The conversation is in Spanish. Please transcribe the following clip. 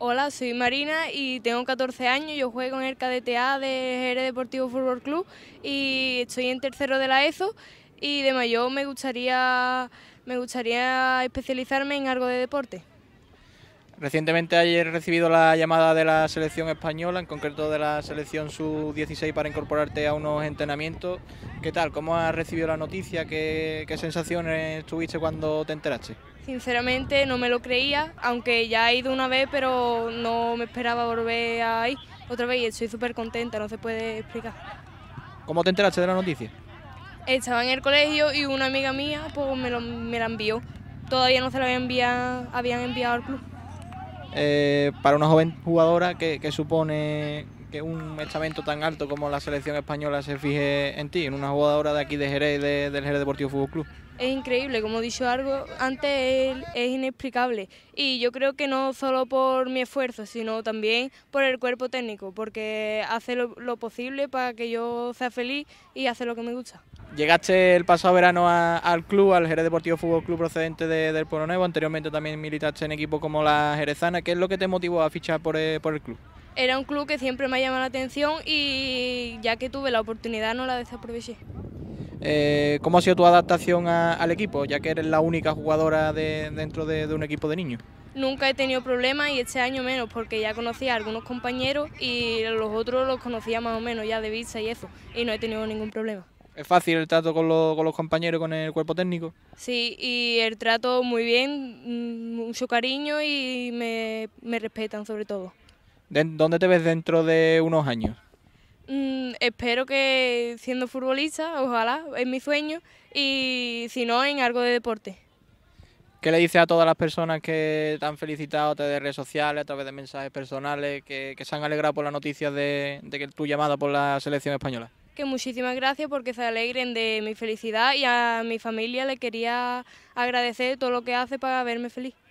Hola, soy Marina y tengo 14 años. Yo juego en el KDTA de Jerez Deportivo Fútbol Club y estoy en tercero de la ESO y de mayor me gustaría, me gustaría especializarme en algo de deporte. Recientemente he recibido la llamada de la selección española, en concreto de la selección sub-16 para incorporarte a unos entrenamientos. ¿Qué tal? ¿Cómo has recibido la noticia? ¿Qué, sensaciones tuviste cuando te enteraste? Sinceramente no me lo creía, aunque ya he ido una vez, pero no me esperaba volver ahí otra vez y estoy súper contenta, no se puede explicar. ¿Cómo te enteraste de la noticia? Estaba en el colegio y una amiga mía pues, me, me la envió. Todavía no se la había enviado, habían enviado al club. Eh, para una joven jugadora que, que supone que un estamento tan alto como la selección española se fije en ti, en una jugadora de aquí de Jerez, del Jerez Deportivo Fútbol Club? Es increíble, como he dicho algo antes, es, inexplicable. Y yo creo que no solo por mi esfuerzo, sino también por el cuerpo técnico, porque hace lo, posible para que yo sea feliz y hace lo que me gusta. Llegaste el pasado verano al club, al Jerez Deportivo Fútbol Club procedente del Pueblo Nuevo, anteriormente también militaste en equipos como la Jerezana. ¿Qué es lo que te motivó a fichar por eh, el club? era un club que siempre me ha llamado la atención y ya que tuve la oportunidad no la desaproveché. Eh, ¿Cómo ha sido tu adaptación al equipo, ya que eres la única jugadora dentro de, un equipo de niños? Nunca he tenido problemas y este año menos, porque ya conocía a algunos compañeros y los otros los conocía más o menos ya de vista y eso, y no he tenido ningún problema. ¿Es fácil el trato con los, compañeros, con el cuerpo técnico? Sí, y el trato muy bien, mm, mucho cariño y me respetan sobre todo. ¿Dónde te ves dentro de unos años? Mm, espero que siendo futbolista, ojalá, es mi sueño, y si no, en algo de deporte. ¿Qué le dices a todas las personas que te han felicitado a través de redes sociales, a través de mensajes personales, que, se han alegrado por la noticia de, de que tu llamada por la selección española? Que muchísimas gracias porque se alegren de mi felicidad y a mi familia le quería agradecer todo lo que hace para verme feliz.